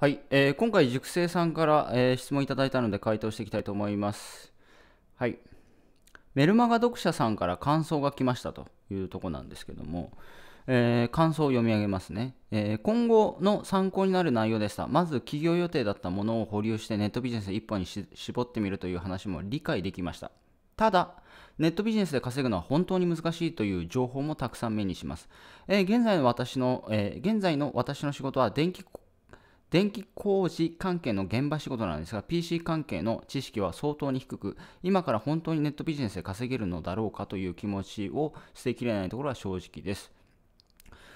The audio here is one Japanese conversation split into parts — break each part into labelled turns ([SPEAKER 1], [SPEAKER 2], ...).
[SPEAKER 1] はい、えー、今回塾生さんから、えー、質問いただいたので回答していきたいと思います。はい、メルマガ読者さんから感想が来ましたというとこなんですけども、えー、感想を読み上げますね、えー、今後の参考になる内容でした。まず起業予定だったものを保留してネットビジネス一本に絞ってみるという話も理解できました。ただ、ネットビジネスで稼ぐのは本当に難しいという情報もたくさん目にします。えー、現在の私の、えー、現在の私の仕事は電気電気工事関係の現場仕事なんですが PC 関係の知識は相当に低く今から本当にネットビジネスで稼げるのだろうかという気持ちを捨てきれないところは正直です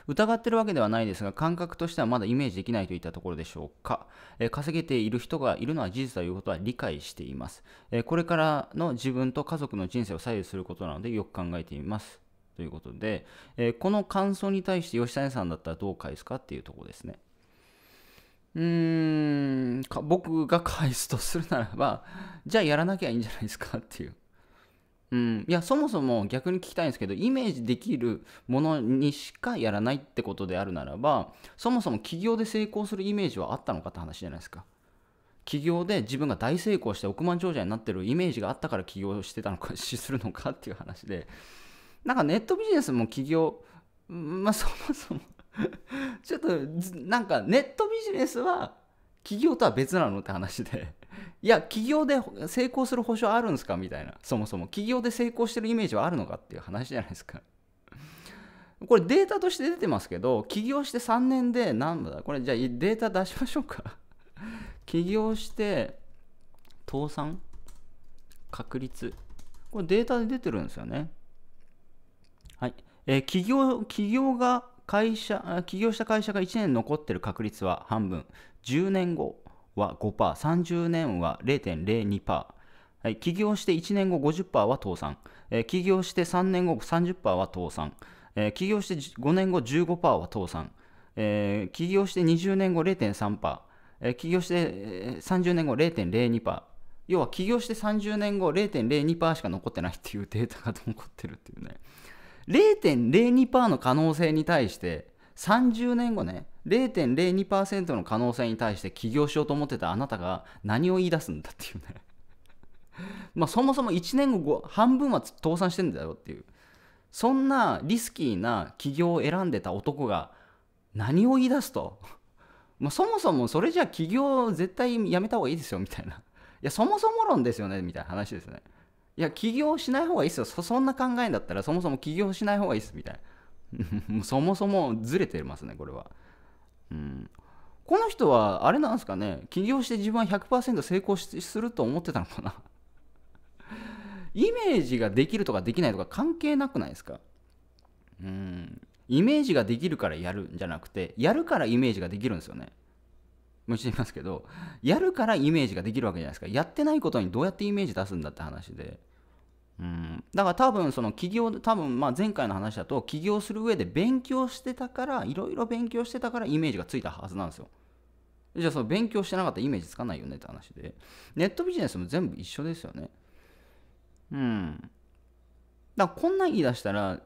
[SPEAKER 1] 疑ってるわけではないですが感覚としてはまだイメージできないといったところでしょうか、え稼げている人がいるのは事実ということは理解しています、えこれからの自分と家族の人生を左右することなのでよく考えてみますということで、えこの感想に対して吉谷さんだったらどう返すかっていうところですねうーん僕が返すとするならばじゃあやらなきゃいいんじゃないですかっていう。うん、いやそもそも逆に聞きたいんですけどイメージできるものにしかやらないってことであるならばそもそも起業で成功するイメージはあったのかって話じゃないですか起業で自分が大成功して億万長者になってるイメージがあったから起業してたのか しするのかっていう話でなんかネットビジネスも起業まあそもそも ちょっとなんかネットビジネスは企業とは別なのって話で いや企業で成功する保証あるんですかみたいなそもそも企業で成功してるイメージはあるのかっていう話じゃないですか これデータとして出てますけど起業して3年で何だこれじゃあデータ出しましょうか起業して倒産確率これデータで出てるんですよねはい、えー、起業起業が会社起業した会社が1年残ってる確率は半分10年後は 5%30 年は0.02%起業して1年後50%は倒産、起業して3年後30%は倒産、起業して5年後15%は倒産、起業して20年後0.3%、ー、起業して30年後0.02%、要は起業して30年後0.02%しか残ってないっていうデータが残ってるっていうね。0.02%の可能性に対して30年後ね0.02%の可能性に対して起業しようと思ってたあなたが何を言い出すんだっていうね まあそもそも1年後半分は倒産してんだよっていうそんなリスキーな起業を選んでた男が何を言い出すとまあそもそもそれじゃ起業絶対やめた方がいいですよみたいないやそもそも論ですよねみたいな話ですねいや、起業しない方がいいっすよ。そんな考えだったら、そもそも起業しない方がいいっす、みたいな。そもそもずれてますね、これは。うん。この人は、あれなんですかね、起業して自分は100%成功すると思ってたのかな。イメージができるとかできないとか関係なくないですかうん。イメージができるからやるんじゃなくて、やるからイメージができるんですよね。もしていますけどやるからイメージができるわけじゃないですかやってないことにどうやってイメージ出すんだって話でうんだから多分その起業多分まあ前回の話だと起業する上で勉強してたからいろいろ勉強してたからイメージがついたはずなんですよじゃあその勉強してなかったらイメージつかないよねって話でネットビジネスも全部一緒ですよねうんだからこんなん言い出したら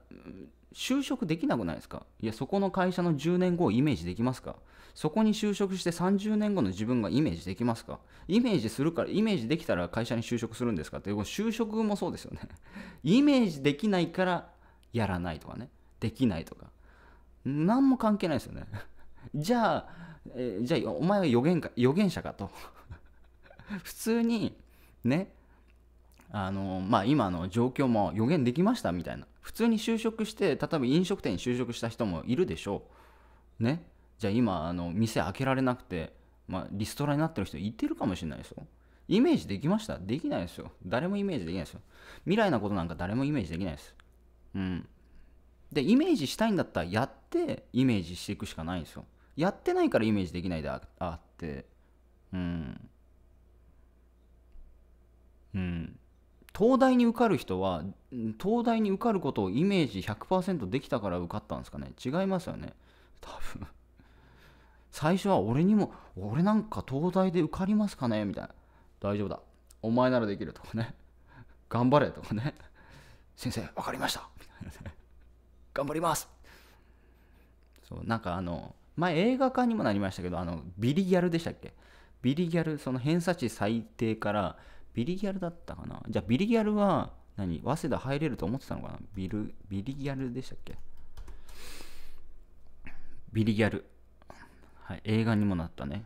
[SPEAKER 1] 就職できなくないですかいや、そこの会社の10年後をイメージできますかそこに就職して30年後の自分がイメージできますかイメージするから、イメージできたら会社に就職するんですかって、就職もそうですよね。イメージできないからやらないとかね。できないとか。何も関係ないですよね。じゃあ、えー、じゃあ、お前は予言か、予言者かと。普通に、ね、あの、まあ、今の状況も予言できましたみたいな。普通に就職して例えば飲食店に就職した人もいるでしょうねじゃあ今あの店開けられなくて、まあ、リストラになってる人いてるかもしれないですよイメージできましたできないですよ誰もイメージできないですよ未来のことなんか誰もイメージできないですうんでイメージしたいんだったらやってイメージしていくしかないんですよやってないからイメージできないであってうんうん東大に受かる人は東大に受かることをイメージ100%できたから受かったんですかね違いますよね多分最初は俺にも俺なんか東大で受かりますかねみたいな大丈夫だお前ならできるとかね頑張れとかね先生分かりましたみたいな頑張りますそうなんかあの前映画化にもなりましたけどあのビリギャルでしたっけビリギャルその偏差値最低からビリギャルだったかなじゃあビリギャルは何早稲田入れると思ってたのかなビル、ビリギャルでしたっけビリギャル。はい、映画にもなったね。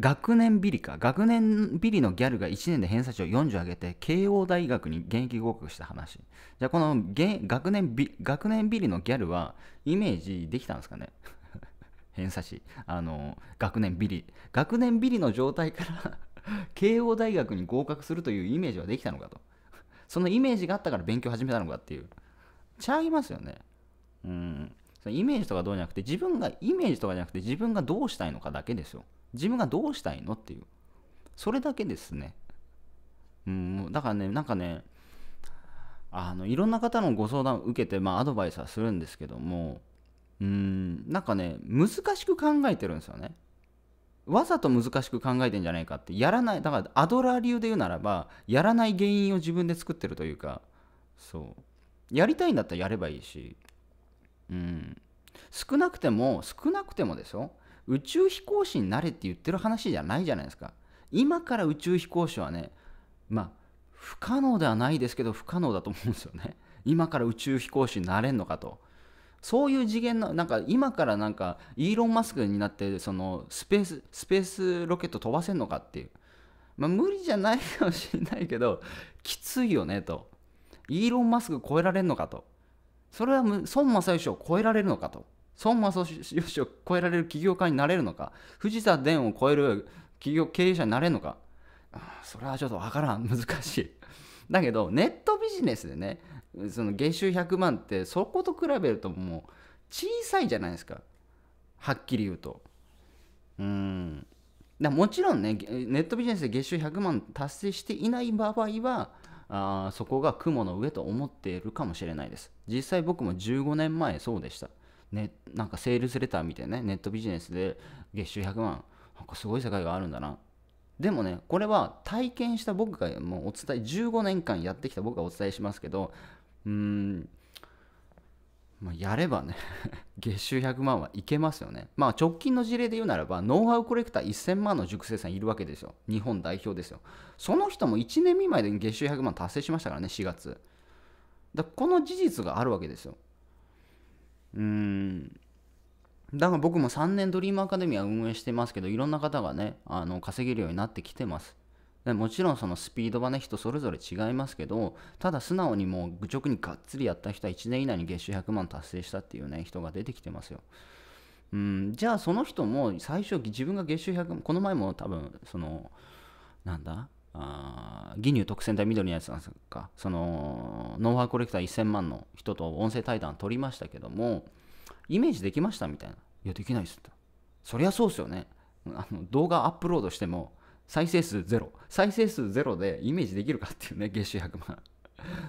[SPEAKER 1] 学年ビリか。学年ビリのギャルが1年で偏差値を40上げて、慶応大学に現役合格した話。じゃあ、この学年ビ学年ビリのギャルは、イメージできたんですかね 偏差値。あの、学年ビリ。学年ビリの状態から 慶応大学に合格するというイメージはできたのかと。そのイメージがあったから勉強始めたのかっていう。ちゃいますよね。うん。そのイメージとかどうじゃなくて、自分が、イメージとかじゃなくて、自分がどうしたいのかだけですよ。自分がどうしたいのっていう。それだけですね。うん、だからね、なんかね、あの、いろんな方のご相談を受けて、まあ、アドバイスはするんですけども、うん、なんかね、難しく考えてるんですよね。わざと難しく考えてんじゃないかってやらないだからアドラー流で言うならばやらない原因を自分で作ってるというかそうやりたいんだったらやればいいしうん少なくても少なくてもですよ宇宙飛行士になれって言ってる話じゃないじゃないですか今から宇宙飛行士はねまあ不可能ではないですけど不可能だと思うんですよね今から宇宙飛行士になれんのかとそういう次元のなんか今からなんかイーロン・マスクになってそのスペーススペースロケット飛ばせんのかっていう、まあ、無理じゃないかもしれないけど きついよねとイーロン・マスク超えられんのかとそれは孫正義を超えられるのかと孫正義を超えられる起業家になれるのか藤田伝を超える企業経営者になれるのかそれはちょっとわからん難しいだけどネットビジネスでねその月収100万ってそこと比べるともう小さいじゃないですかはっきり言うとうんだもちろんねネットビジネスで月収100万達成していない場合はあそこが雲の上と思っているかもしれないです実際僕も15年前そうでしたね、なんかセールスレター見てねネットビジネスで月収100万なんかすごい世界があるんだなでもねこれは体験した僕がもうお伝え15年間やってきた僕がお伝えしますけどうん、まあ、やればね 月収100万はいけますよね。まあ、直近の事例で言うならば、ノウハウコレクター1000万の塾生さんいるわけですよ。日本代表ですよ。その人も1年未満で月収100万達成しましたからね、4月。だこの事実があるわけですよ。うん。だから僕も3年ドリームアカデミーは運営してますけど、いろんな方がね、あの稼げるようになってきてます。もちろんそのスピードはね人それぞれ違いますけどただ素直にもう愚直にがっつりやった人は1年以内に月収100万達成したっていうね人が出てきてますよ。うん、じゃあその人も最初自分が月収100万この前も多分そのなんだあ義乳特選隊緑のやつなんですかそのノウハウコレクター1000万の人と音声対談取りましたけどもイメージできましたみたいな「いやできないです」って「そりゃそうですよね」あの動画アップロードしても再生数ゼロ再生数ゼロでイメージできるかっていうね月収100万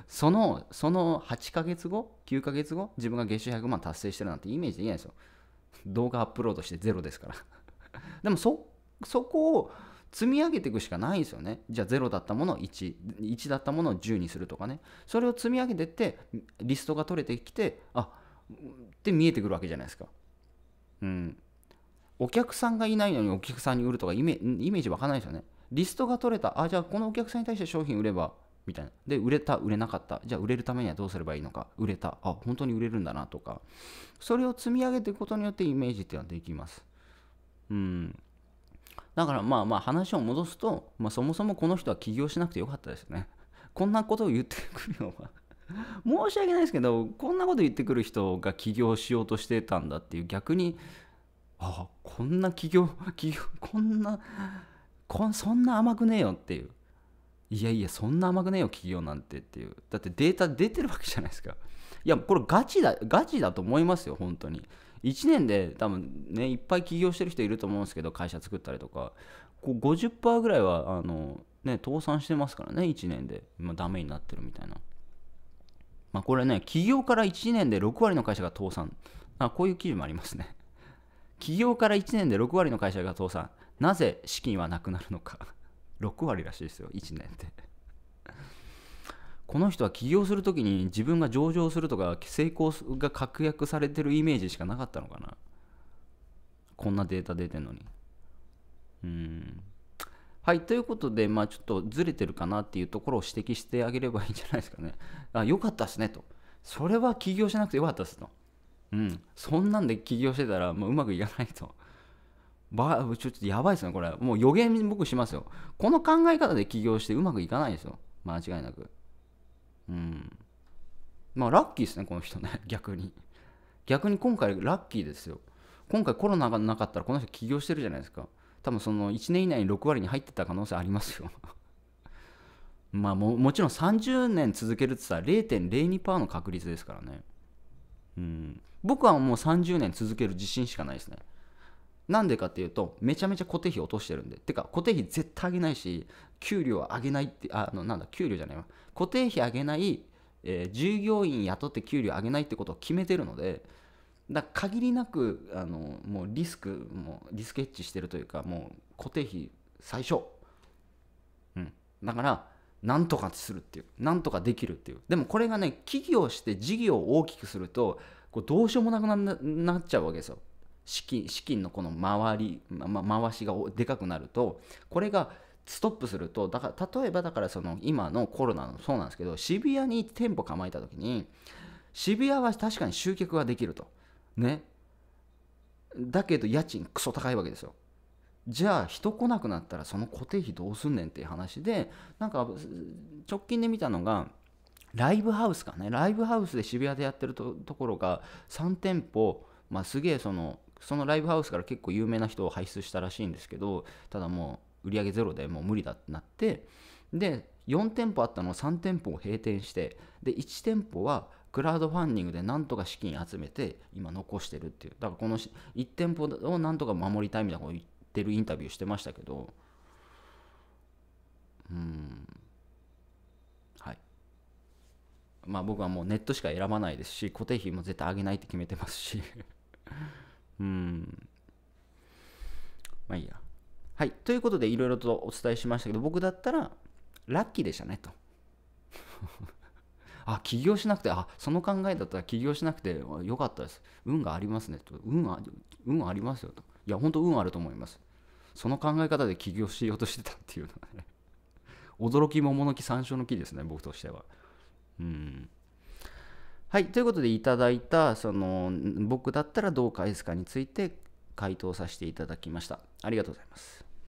[SPEAKER 1] そのその8ヶ月後9ヶ月後自分が月収100万達成してるなんてイメージできないですよ動画アップロードしてゼロですから でもそそこを積み上げていくしかないんですよねじゃあ0だったものを11だったものを10にするとかねそれを積み上げてってリストが取れてきてあって見えてくるわけじゃないですかうんお客さんがいないのにお客さんに売るとかイメージわかんないですよね。リストが取れた、あ、じゃあこのお客さんに対して商品売れば、みたいな。で、売れた、売れなかった。じゃあ売れるためにはどうすればいいのか。売れた。あ、本当に売れるんだなとか。それを積み上げていくことによってイメージっていうのはできます。うん。だからまあまあ話を戻すと、まあ、そもそもこの人は起業しなくてよかったですね。こんなことを言ってくるのは 申し訳ないですけど、こんなこと言ってくる人が起業しようとしてたんだっていう逆にあこんな企業 企業こんなこそんな甘くねえよっていういやいやそんな甘くねえよ企業なんてっていうだってデータ出てるわけじゃないですかいやこれガチだガチだと思いますよ本当に1年で多分ねいっぱい起業してる人いると思うんですけど会社作ったりとかこう50%ぐらいはあの、ね、倒産してますからね1年で、まあ、ダメになってるみたいな、まあ、これね起業から1年で6割の会社が倒産あこういう記事もありますね起業から1年で6割の会社が倒産なぜ資金はなくなるのか6 割らしいですよ1年って この人は起業する時に自分が上場するとか成功が確約されてるイメージしかなかったのかなこんなデータ出てんのにうんはいということでまあちょっとずれてるかなっていうところを指摘してあげればいいんじゃないですかねあよかったっすねとそれは起業しなくてよかったっすとうんそんなんで起業してたらもううまくいかないとばちょっとやばいですねこれもう予言僕しますよこの考え方で起業してうまくいかないですよ間違いなくうんまあラッキーですねこの人ね 逆に逆に今回ラッキーですよ今回コロナがなかったらこの人起業してるじゃないですか多分その1年以内に6割に入ってた可能性ありますよ まあももちろん30年続けるってさ0.02%の確率ですからねうん僕はもう30年続ける自信しかないですねなんでかっていうとめちゃめちゃ固定費落としてるんでてか固定費絶対上げないし給料上げないってあのなんだ給料じゃないわ固定費上げない、えー、従業員雇って給料上げないってことを決めてるのでだ限りなくあのもうリスクもリスケッチしてるというかもう固定費最小うんだからなんとかするっていうなんとかできるっていうでもこれがね企業して事業を大きくするとこうどうしようもなくななっちゃうわけですよ。資金資金のこの回り、ま、回しがでかくなるとこれがストップするとだから例えばだからその今のコロナのそうなんですけど渋谷に店舗構えた時に渋谷は確かに集客ができるとねだけど家賃クソ高いわけですよじゃあ人来なくなったらその固定費どうすんねんっていう話でなんか直近で見たのがライブハウスかね、ライブハウスで渋谷でやってるところが3店舗、まあ、すげえその、そのライブハウスから結構有名な人を輩出したらしいんですけど、ただもう売り上げゼロでもう無理だってなって、で、4店舗あったのを3店舗を閉店して、で、1店舗はクラウドファンディングでなんとか資金集めて、今残してるっていう、だからこの1店舗をなんとか守りたいみたいなこと言ってるインタビューしてましたけど、うん。まあ、僕はもうネットしか選ばないですし固定費も絶対上げないって決めてますし うんまあいいやはいということでいろいろとお伝えしましたけど僕だったらラッキーでしたねと あ起業しなくてあその考えだったら起業しなくてよかったです運がありますねと運は運ありますよといや本当運あると思いますその考え方で起業しようとしてたっていうのはね驚き桃の木山椒の木ですね僕としてははいということでいただいたその僕だったらどう返すかについて回答させていただきましたありがとうございます